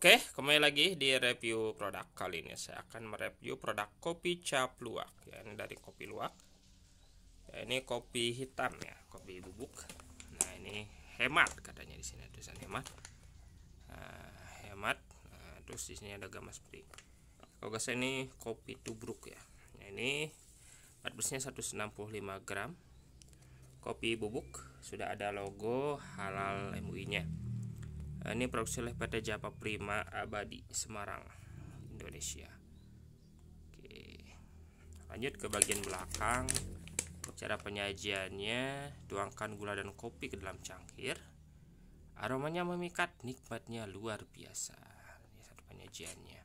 Oke, kembali lagi di review produk kali ini saya akan mereview produk kopi cap luwak ya ini dari kopi luak. Ya, ini kopi hitam ya, kopi bubuk. Nah ini hemat katanya di sini tulisan hemat. Nah, hemat. Nah, terus di sini ada gambar seperti. Oke, saya ini kopi tubruk ya. Nah, ini batbusnya 165 gram. Kopi bubuk sudah ada logo halal MUI-nya Eh, ini produksi oleh PT Japa Prima Abadi Semarang, Indonesia. Oke. Lanjut ke bagian belakang. Cara penyajiannya, tuangkan gula dan kopi ke dalam cangkir. Aromanya memikat, nikmatnya luar biasa. Ini satu penyajiannya.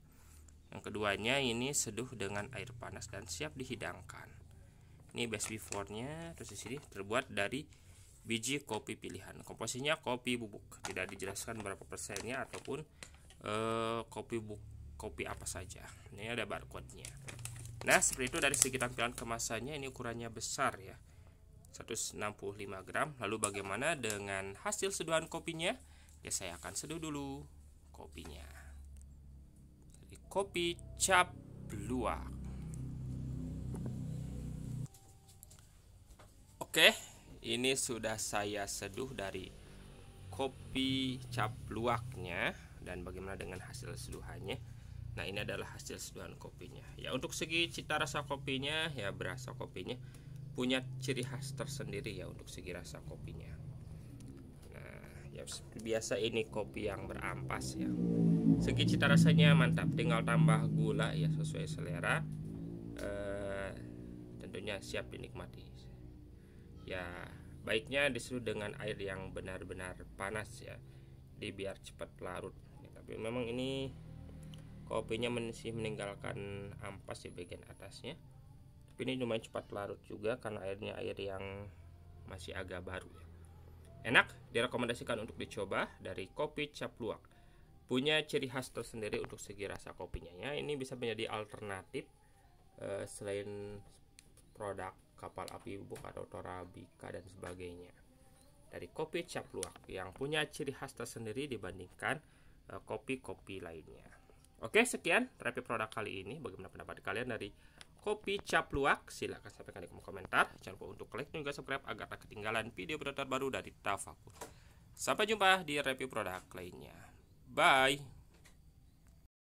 Yang keduanya ini seduh dengan air panas dan siap dihidangkan. Ini best before-nya terus di sini terbuat dari biji kopi pilihan. Komposisinya kopi bubuk, tidak dijelaskan berapa persennya ataupun eh, kopi bubuk kopi apa saja. Ini ada barcode-nya. Nah, seperti itu dari segi tampilan kemasannya ini ukurannya besar ya. 165 gram. Lalu bagaimana dengan hasil seduhan kopinya? Ya saya akan seduh dulu kopinya. Jadi kopi cap luar. Oke, ini sudah saya seduh dari kopi cap luaknya dan bagaimana dengan hasil seduhannya nah ini adalah hasil seduhan kopinya ya untuk segi cita rasa kopinya ya berasa kopinya punya ciri khas tersendiri ya untuk segi rasa kopinya nah ya biasa ini kopi yang berampas ya segi cita rasanya mantap tinggal tambah gula ya sesuai selera eh, tentunya siap dinikmati ya baiknya disuruh dengan air yang benar-benar panas ya di biar cepat larut ya, tapi memang ini kopinya masih meninggalkan ampas di bagian atasnya tapi ini lumayan cepat larut juga karena airnya air yang masih agak baru ya enak direkomendasikan untuk dicoba dari kopi cap luwak punya ciri khas tersendiri untuk segi rasa kopinya ya ini bisa menjadi alternatif eh, selain produk kapal api bubuk atau torabika dan sebagainya. Dari kopi cap luwak yang punya ciri khas tersendiri dibandingkan eh, kopi-kopi uh, lainnya. Oke, sekian review produk kali ini. Bagaimana pendapat kalian dari kopi cap luwak? Silahkan sampaikan di kolom komentar. Jangan lupa untuk klik juga subscribe agar tak ketinggalan video produk baru dari Tafakur. Sampai jumpa di review produk lainnya. Bye.